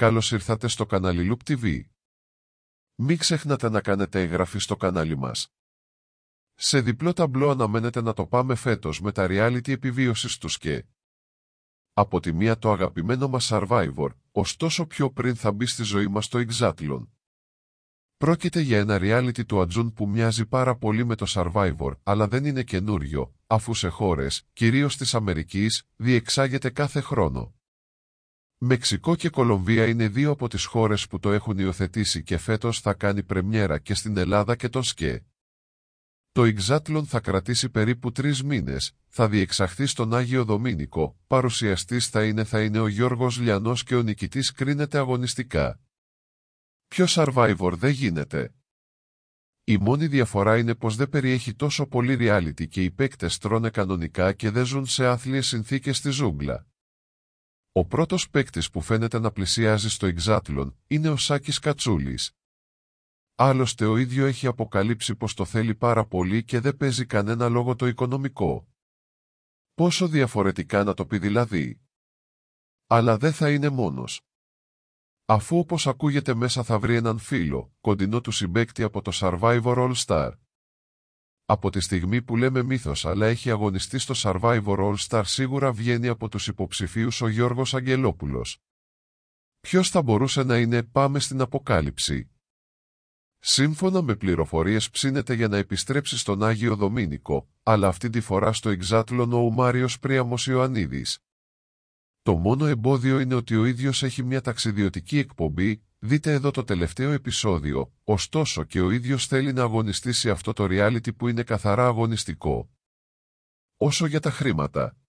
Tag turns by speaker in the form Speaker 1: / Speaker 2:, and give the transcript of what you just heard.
Speaker 1: Καλώς ήρθατε στο κανάλι Loop TV. Μην ξεχνάτε να κάνετε εγγραφή στο κανάλι μας. Σε διπλό ταμπλό αναμένετε να το πάμε φέτος με τα reality επιβίωσης τους και από τη μία το αγαπημένο μας Survivor, ωστόσο πιο πριν θα μπει στη ζωή μας το Exatlon. Πρόκειται για ένα reality του Ατζούν που μοιάζει πάρα πολύ με το Survivor, αλλά δεν είναι καινούριο, αφού σε χώρες, κυρίως της Αμερικής, διεξάγεται κάθε χρόνο. Μεξικό και Κολομβία είναι δύο από τις χώρες που το έχουν υιοθετήσει και φέτος θα κάνει πρεμιέρα και στην Ελλάδα και τον ΣΚΕ. Το Ιξάτλον θα κρατήσει περίπου τρεις μήνες, θα διεξαχθεί στον Άγιο Δομήνικο, παρουσιαστής θα είναι θα είναι ο Γιώργος Λιανός και ο νικητής κρίνεται αγωνιστικά. Ποιο survivor δεν γίνεται. Η μόνη διαφορά είναι πως δεν περιέχει τόσο πολύ reality και οι παίκτες τρώνε κανονικά και δεν ζουν σε άθλιες συνθήκες στη ζούγκλα. Ο πρώτος παίκτης που φαίνεται να πλησιάζει στο εξάτλον είναι ο Σάκης Κατσούλης. Άλλωστε ο ίδιο έχει αποκαλύψει πως το θέλει πάρα πολύ και δεν παίζει κανένα λόγο το οικονομικό. Πόσο διαφορετικά να το πει δηλαδή. Αλλά δεν θα είναι μόνος. Αφού όπως ακούγεται μέσα θα βρει έναν φίλο, κοντινό του συμπέκτη από το Survivor All Star. Από τη στιγμή που λέμε μύθος αλλά έχει αγωνιστεί στο Survivor All Star σίγουρα βγαίνει από τους υποψηφίους ο Γιώργος Αγγελόπουλος. Ποιος θα μπορούσε να είναι «Πάμε στην Αποκάλυψη». Σύμφωνα με πληροφορίες ψήνεται για να επιστρέψει στον Άγιο Δομήνικο, αλλά αυτή τη φορά στο εξάτλωνο ο Μάριος Πρίαμος Ιωαννίδης. Το μόνο εμπόδιο είναι ότι ο ίδιος έχει μια ταξιδιωτική εκπομπή Δείτε εδώ το τελευταίο επεισόδιο, ωστόσο και ο ίδιος θέλει να αγωνιστεί σε αυτό το reality που είναι καθαρά αγωνιστικό. Όσο για τα χρήματα,